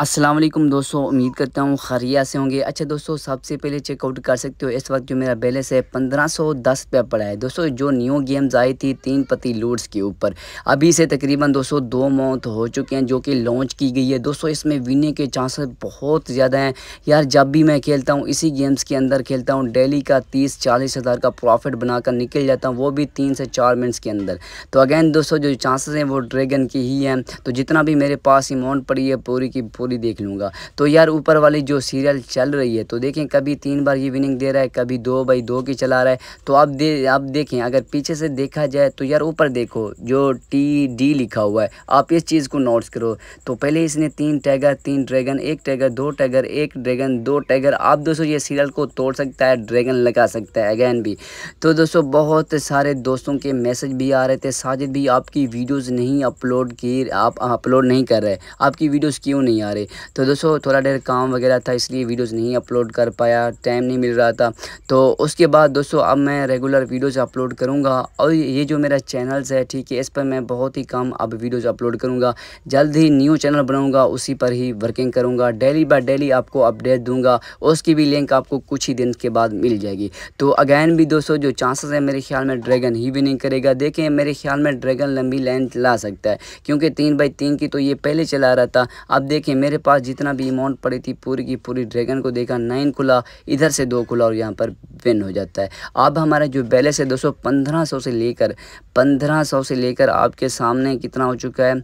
अस्सलाम वालेकुम दोस्तों उम्मीद करता हूँ खरिया से होंगे अच्छा दोस्तों सबसे पहले चेकआउट कर सकते हो इस वक्त जो मेरा बैलेंस है पंद्रह सौ दस रुपया पड़ा है दोस्तों जो न्यू गेम्स आई थी तीन पति लूड्स के ऊपर अभी से तकरीबन दोस्तों दो मौत हो चुके हैं जो कि लॉन्च की गई है दोस्तों इसमें विनने के चांसेस बहुत ज़्यादा हैं यार जब भी मैं खेलता हूँ इसी गेम्स के अंदर खेलता हूँ डेली का तीस चालीस हज़ार का प्रॉफिट बनाकर निकल जाता हूँ वो भी तीन से चार मिनट्स के अंदर तो अगैन दोस्तों जो चांसेस हैं वो ड्रैगन की ही हैं तो जितना भी मेरे पास अमाउंट पड़ी है पूरी की पूरी पूरी देख लूँगा तो यार ऊपर वाली जो सीरियल चल रही है तो देखें कभी तीन बार ये विनिंग दे रहा है कभी दो बाई दो की चला रहा है तो आप दे आप देखें अगर पीछे से देखा जाए तो यार ऊपर देखो जो टी डी लिखा हुआ है आप इस चीज़ को नोट्स करो तो पहले इसने तीन टैगर तीन ड्रैगन एक टैगर दो टैगर एक ड्रैगन दो टैगर आप दोस्तों ये सीरियल को तोड़ सकता है ड्रैगन लगा सकता है अगैन भी तो दोस्तों बहुत सारे दोस्तों के मैसेज भी आ रहे थे साजिद भी आपकी वीडियोज़ नहीं अपलोड की आप अपलोड नहीं कर रहे आपकी वीडियोज़ क्यों नहीं आ रही पड़े तो दोस्तों थोड़ा देर काम वगैरह था इसलिए वीडियोज़ नहीं अपलोड कर पाया टाइम नहीं मिल रहा था तो उसके बाद दोस्तों अब मैं रेगुलर वीडियोज़ अपलोड करूँगा और ये जो मेरा चैनल्स है ठीक है इस पर मैं बहुत ही कम अब वीडियोज़ अपलोड करूँगा जल्द ही न्यू चैनल बनाऊँगा उसी पर ही वर्किंग करूँगा डेली बाय डेली आपको अपडेट दूँगा उसकी भी लिंक आपको कुछ ही दिन के बाद मिल जाएगी तो अगैन भी दोस्तों जो चांसेस है मेरे ख्याल में ड्रैगन ही विनिंग करेगा देखें मेरे ख्याल में ड्रैगन लंबी लाइन चला सकता है क्योंकि तीन बाई तीन की तो ये पहले चला रहा था अब देखें मेरे पास जितना भी अमाउंट पड़ी थी पूरी की पूरी ड्रैगन को देखा नाइन खुला इधर से दो खुला और यहाँ पर विन हो जाता है अब हमारा जो बैलेंस है दोस्तों पंद्रह से लेकर पंद्रह से लेकर आपके सामने कितना हो चुका है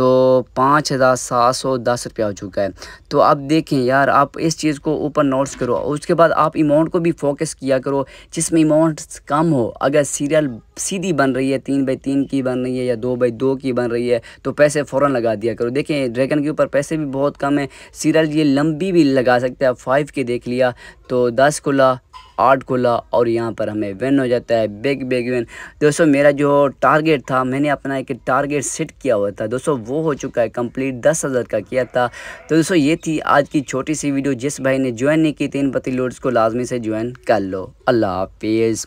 तो पाँच हज़ार सात सौ दस रुपया हो चुका है तो आप देखें यार आप इस चीज़ को ऊपर नोट्स करो उसके बाद आप अमाउंट को भी फोकस किया करो जिसमें अमाउंट कम हो अगर सीरियल सीधी बन रही है तीन बाई तीन की बन रही है या दो बाई दो की बन रही है तो पैसे फ़ौर लगा दिया करो देखें ड्रैगन के ऊपर पैसे भी बहुत कम है सीरियल ये लंबी भी लगा सकते हैं आप फाइव के देख लिया तो दस को ला आठ खुला और यहाँ पर हमें विन हो जाता है बिग बिग विन दोस्तों मेरा जो टारगेट था मैंने अपना एक टारगेट सेट किया हुआ था दोस्तों वो हो चुका है कंप्लीट दस हज़ार का किया था तो दोस्तों ये थी आज की छोटी सी वीडियो जिस भाई ने ज्वाइन नहीं की थी इन पति लोड्स को लाजमी से ज्वाइन कर लो अल्लाह हाफिज़